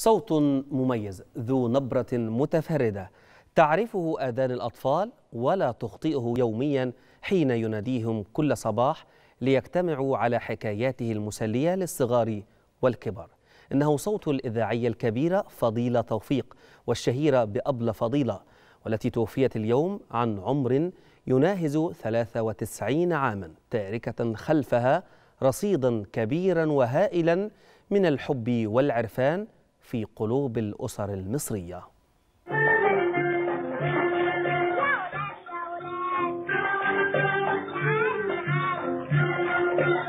صوت مميز ذو نبرة متفردة تعرفه آذان الأطفال ولا تخطئه يوميا حين يناديهم كل صباح ليجتمعوا على حكاياته المسلية للصغار والكبار إنه صوت الإذاعية الكبيرة فضيلة توفيق والشهيرة بأبلة فضيلة والتي توفيت اليوم عن عمر يناهز 93 عاما تاركة خلفها رصيدا كبيرا وهائلا من الحب والعرفان في قلوب الأسر المصرية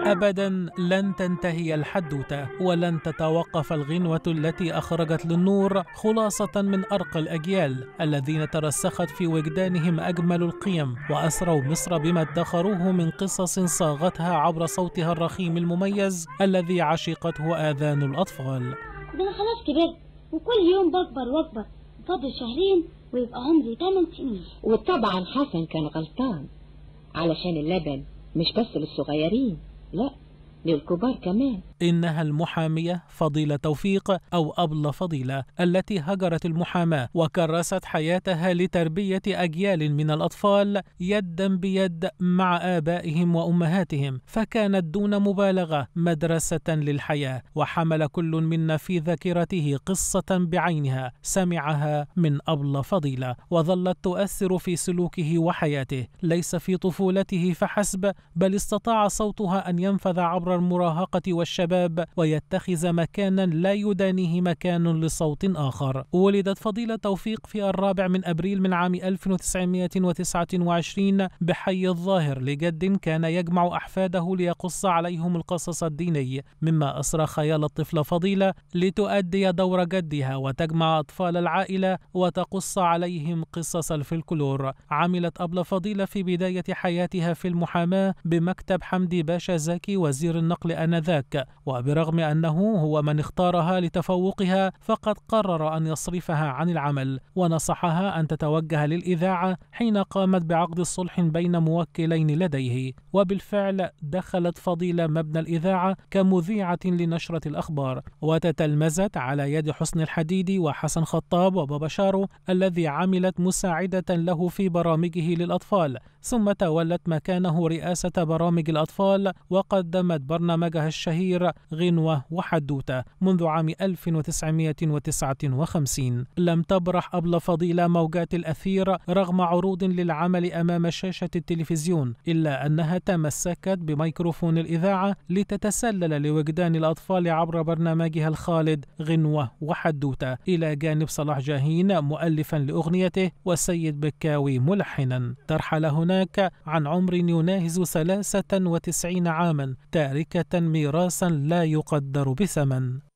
ابدا لن تنتهي الحدوته ولن تتوقف الغنوه التي اخرجت للنور خلاصه من ارقى الاجيال الذين ترسخت في وجدانهم اجمل القيم واسروا مصر بما ادخروه من قصص صاغتها عبر صوتها الرخيم المميز الذي عشقته اذان الاطفال ده انا خلاص كبرت وكل يوم بكبر واكبر فاضل شهرين ويبقى عمري 8 سنين وطبعا حسن كان غلطان علشان اللبن مش بس للصغيرين لا للكبار كمان إنها المحامية فضيلة توفيق أو أبل فضيلة التي هجرت المحاماة وكرست حياتها لتربية أجيال من الأطفال يدا بيد مع آبائهم وأمهاتهم فكانت دون مبالغة مدرسة للحياة وحمل كل منا في ذاكرته قصة بعينها سمعها من أبل فضيلة وظلت تؤثر في سلوكه وحياته ليس في طفولته فحسب بل استطاع صوتها أن ينفذ عبر المراهقة والشباب الشباب ويتخذ مكانا لا يدانيه مكان لصوت آخر ولدت فضيلة توفيق في الرابع من أبريل من عام 1929 بحي الظاهر لجد كان يجمع أحفاده ليقص عليهم القصص الديني مما أسرى خيال الطفلة فضيلة لتؤدي دور جدها وتجمع أطفال العائلة وتقص عليهم قصص الفلكلور عملت أبلة فضيلة في بداية حياتها في المحاماة بمكتب حمدي باشا زكي وزير النقل آنذاك وبرغم أنه هو من اختارها لتفوقها فقد قرر أن يصرفها عن العمل ونصحها أن تتوجه للإذاعة حين قامت بعقد الصلح بين موكلين لديه وبالفعل دخلت فضيلة مبنى الإذاعة كمذيعة لنشرة الأخبار وتتلمذت على يد حسن الحديدي وحسن خطاب وبابا شارو الذي عملت مساعدة له في برامجه للأطفال ثم تولت مكانه رئاسة برامج الأطفال وقدمت برنامجها الشهير غنوة وحدوتة منذ عام 1959 لم تبرح أبل فضيلة موجات الأثير رغم عروض للعمل أمام شاشة التلفزيون إلا أنها تمسكت بميكروفون الإذاعة لتتسلل لوجدان الأطفال عبر برنامجها الخالد غنوة وحدوتة إلى جانب صلاح جاهين مؤلفا لأغنيته والسيد بكاوي ملحنا ترحل هنا هناك عن عمر يناهز 93 عاما تاركة ميراثا لا يقدر بثمن